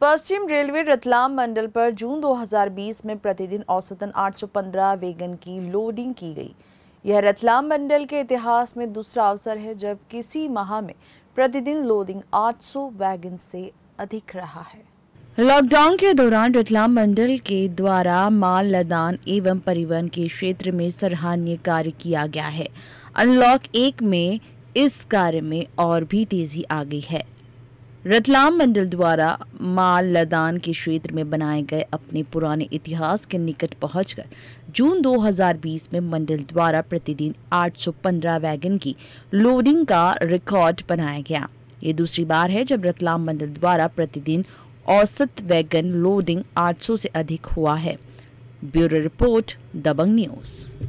पश्चिम railway Ratlam मंडल पर जून 2020 में प्रतिदिन औसतन 815 वेगन की लोडिंग की गई यह रतलाम मंडल के इतिहास में दूसरा अवसर है जब किसी माह में प्रतिदिन लोडिंग 800 वैगन से अधिक रहा है लॉकडाउन के दौरान रतलाम मंडल के द्वारा माल लदान एवं परिवहन के क्षेत्र में सराहनीय कार्य किया गया है अनलॉक एक में इस कार्य में और भी तेजी आ गई है रतलाम मंडल द्वारा माल लदान के क्षेत्र में बनाए गए अपने पुराने इतिहास के निकट पहुंचकर जून 2020 में मंडल द्वारा प्रतिदिन 815 वैगन की लोडिंग का रिकॉर्ड बनाया गया ये दूसरी बार है जब रतलाम मंडल द्वारा प्रतिदिन औसत वैगन लोडिंग 800 से अधिक हुआ है ब्यूरो रिपोर्ट दबंग न्यूज़